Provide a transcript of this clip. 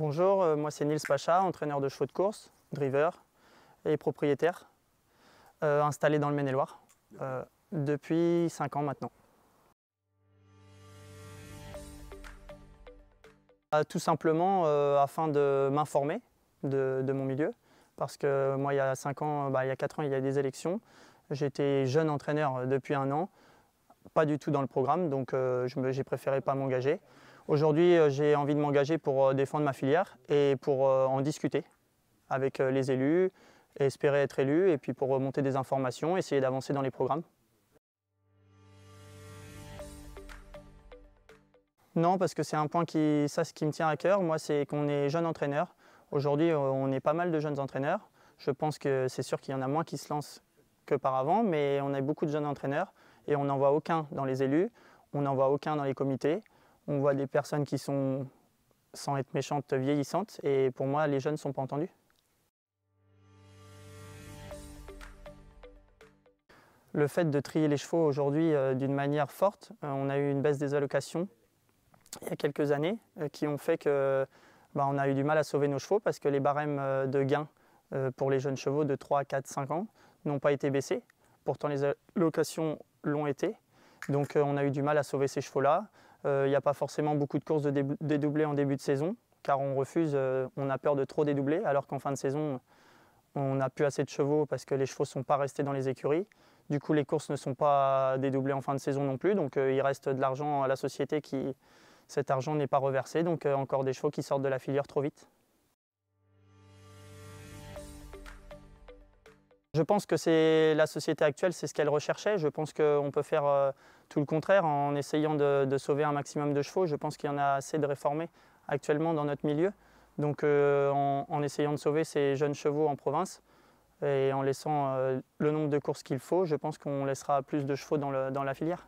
Bonjour, euh, moi c'est Nils Pacha, entraîneur de chevaux de course, driver et propriétaire, euh, installé dans le Maine-et-Loire euh, depuis 5 ans maintenant. tout simplement afin de m'informer de, mon milieu, parce que moi il y a 5 bah, ans, il y a 4 ans il y a des élections, j'étais jeune entraîneur depuis un an, pas du tout dans le programme, donc j'ai préféré pas m'engager. Aujourd'hui, euh, j'ai envie de m'engager pour euh, défendre ma filière et pour euh, en discuter avec les élus, espérer être élu et puis pour remonter des informations, essayer d'avancer dans les programmes. Non, parce que c'est un point qui, ça, ce qui me tient à cœur, moi, c'est qu'on est jeune entraîneur. Aujourd'hui, on est pas mal de jeunes entraîneurs. Je pense que c'est sûr qu'il y en a moins qui se lancent avant, mais on a beaucoup de jeunes entraîneurs et on n'en voit aucun dans les élus, on n'en voit aucun dans les comités on voit des personnes qui sont, sans être méchantes, vieillissantes. Et pour moi, les jeunes ne sont pas entendus. Le fait de trier les chevaux aujourd'hui euh, d'une manière forte, euh, on a eu une baisse des allocations il y a quelques années euh, qui ont fait que bah, on a eu du mal à sauver nos chevaux parce que les barèmes de gains pour les jeunes chevaux de 3, 4, 5 ans n'ont pas été baissés. Pourtant les allocations l'ont été. Donc on a eu du mal à sauver ces chevaux-là. Il euh, n'y a pas forcément beaucoup de courses dédoublées en début de saison, car on refuse, euh, on a peur de trop dédoubler, alors qu'en fin de saison, on n'a plus assez de chevaux parce que les chevaux ne sont pas restés dans les écuries. Du coup, les courses ne sont pas dédoublées en fin de saison non plus, donc euh, il reste de l'argent à la société qui, cet argent n'est pas reversé, donc encore des chevaux qui sortent de la filière trop vite. Je pense que c'est la société actuelle, c'est ce qu'elle recherchait. Je pense qu'on peut faire euh, tout le contraire en essayant de, sauver un maximum de chevaux. Je pense qu'il y en a assez de réformés actuellement dans notre milieu. Donc euh, en, essayant de sauver ces jeunes chevaux en province et en laissant euh, le nombre de courses qu'il faut, je pense qu'on laissera plus de chevaux dans la filière.